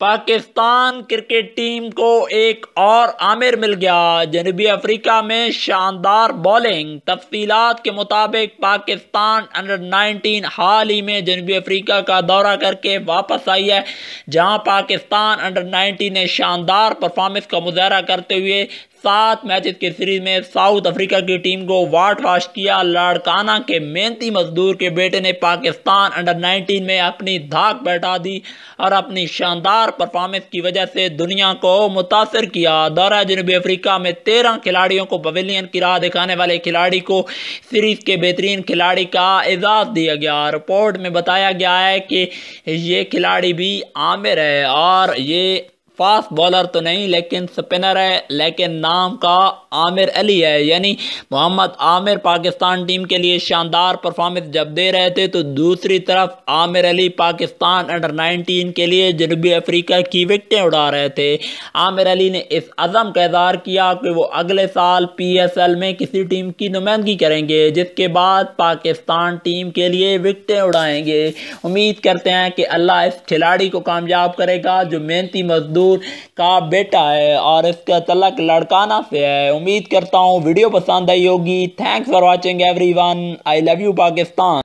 Pakistan cricket team को एक और आमिर मिल गया जनूबी अफ्रीका में शानदार बॉलिंग तफसीलात के मुताबिक पाकिस्तान अंडर 19 हाल ही में जनूबी अफ्रीका का दौरा करके वापस आई है जहां पाकिस्तान अंडर 19 ने शानदार परफॉर्मेंस का मुजाहरा करते हुए सात मैचेस की सीरीज में साउथ अफ्रीका की टीम को वाट वाश किया लाड़काना के मेहनती मजदूर के बेटे ने पाकिस्तान अंडर 19 में अपनी धाक बैठा दी और अपनी शानदार शानदार परफॉर्मेंस की वजह से दुनिया को मुतासर किया दौरा जनूबी अफ्रीका में तेरह खिलाड़ियों को पवेलियन की राह दिखाने वाले खिलाड़ी को सीरीज के बेहतरीन खिलाड़ी का एजाज़ दिया गया रिपोर्ट में बताया गया है कि ये खिलाड़ी भी आमिर है और ये फास्ट बॉलर तो नहीं लेकिन स्पिनर है लेकिन नाम का आमिर अली है यानी मोहम्मद आमिर पाकिस्तान टीम के लिए शानदार परफॉर्मेंस जब दे रहे थे तो दूसरी तरफ आमिर अली पाकिस्तान अंडर 19 के लिए जनूबी अफ्रीका की विकटें उड़ा रहे थे आमिर अली ने इस अज़म का इजहार किया कि वो अगले साल पी एस एल में किसी टीम की नुमाइंदगी करेंगे जिसके बाद पाकिस्तान टीम के लिए विकटें उड़ाएंगे उम्मीद करते हैं कि अल्लाह इस खिलाड़ी को कामयाब करेगा जो मेहनती मजदूर मशहूर का बेटा है और इसका तलक लड़काना से है उम्मीद करता हूँ वीडियो पसंद आई होगी thanks for watching one I love you Pakistan